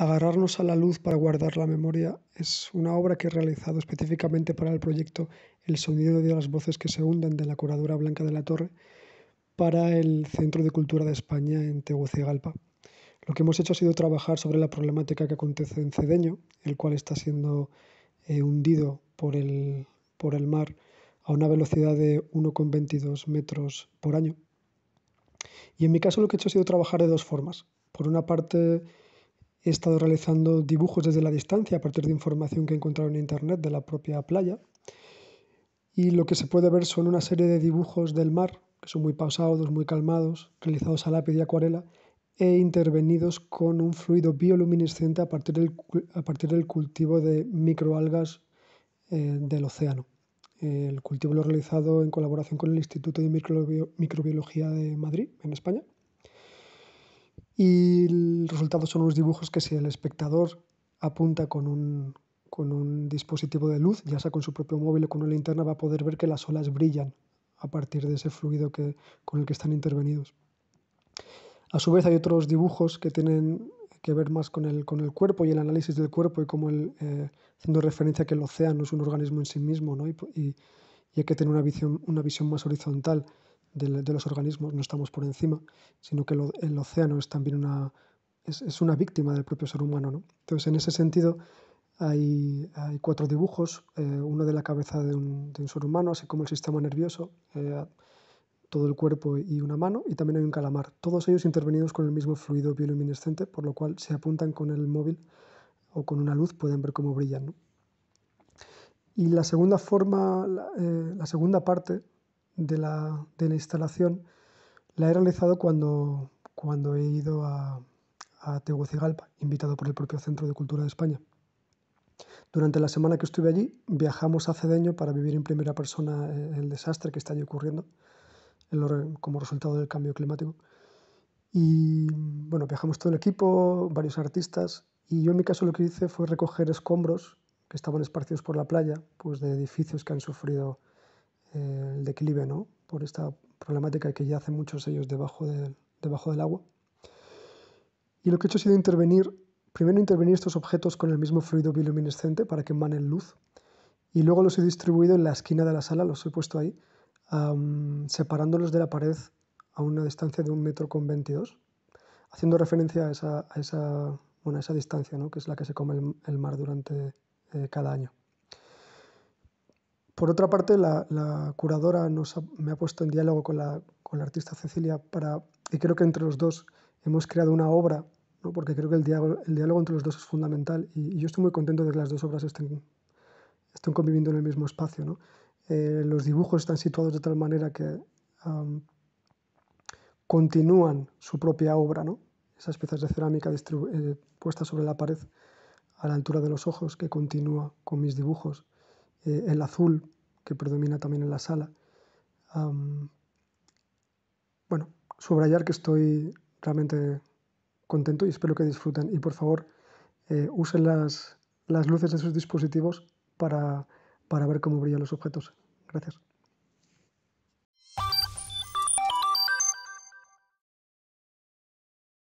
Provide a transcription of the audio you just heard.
Agarrarnos a la luz para guardar la memoria es una obra que he realizado específicamente para el proyecto El sonido de las voces que se hunden de la curadora Blanca de la Torre para el Centro de Cultura de España en Tegucigalpa. Lo que hemos hecho ha sido trabajar sobre la problemática que acontece en Cedeño, el cual está siendo eh, hundido por el, por el mar a una velocidad de 1,22 metros por año. Y en mi caso lo que he hecho ha sido trabajar de dos formas. Por una parte, He estado realizando dibujos desde la distancia a partir de información que he encontrado en internet de la propia playa. Y lo que se puede ver son una serie de dibujos del mar, que son muy pausados, muy calmados, realizados a lápiz y acuarela e intervenidos con un fluido bioluminiscente a partir del, a partir del cultivo de microalgas eh, del océano. El cultivo lo he realizado en colaboración con el Instituto de Microbiología de Madrid, en España y el resultado son unos dibujos que si el espectador apunta con un, dispositivo de luz, ya sea con su propio móvil o con una linterna, va a poder ver que las olas brillan a partir de ese fluido que, con el que están intervenidos. A su vez hay otros dibujos que tienen que ver más con el, con el cuerpo y el análisis del cuerpo y como el, eh, haciendo referencia a que el océano es un organismo en sí mismo ¿no? y, y, hay que tener una visión, una visión más horizontal de, los organismos, no estamos por encima, sino que el océano es también una, es, una víctima del propio ser humano. ¿no? Entonces, en ese sentido, hay, cuatro dibujos, eh, uno de la cabeza de un, de ser humano, así como el sistema nervioso, eh, todo el cuerpo y una mano, y también hay un calamar, todos ellos intervenidos con el mismo fluido bioluminescente, por lo cual se apuntan con el móvil o con una luz, pueden ver cómo brillan. Y la segunda forma, la eh, segunda parte de la, instalación la he realizado cuando, cuando he ido a, a Tegucigalpa, invitado por el propio Centro de Cultura de España. Durante la semana que estuve allí viajamos a Cedeño para vivir en primera persona eh, el desastre que está allí ocurriendo como resultado del cambio climático. Y bueno, viajamos todo el equipo, varios artistas, y yo en mi caso lo que hice fue recoger escombros que estaban esparcidos por la playa, pues de edificios que han sufrido eh, el declive, ¿no? Por esta problemática que ya hacen muchos ellos debajo, del agua. Y lo que he hecho ha sido intervenir, primero intervenir estos objetos con el mismo fluido biluminescente para que emanen luz, y luego los he distribuido en la esquina de la sala, los he puesto ahí, separándolos de la pared a una distancia de un metro con 22, haciendo referencia a esa, distancia, ¿no? que es la que se come el, mar durante eh, cada año. Por otra parte, la, curadora me ha puesto en diálogo con la, artista Cecilia para, y creo que entre los dos hemos creado una obra, porque creo que el diálogo, entre los dos es fundamental y, yo estoy muy contento de que las dos obras estén, conviviendo en el mismo espacio. Eh, los dibujos están situados de tal manera que continúan su propia obra, esas piezas de cerámica eh, puestas sobre la pared a la altura de los ojos que continúa con mis dibujos. Eh, el azul que predomina también en la sala. bueno, subrayar que estoy realmente contento y espero que disfruten. Y por favor, eh, usen las, luces de sus dispositivos para ver cómo brillan los objetos. Gracias.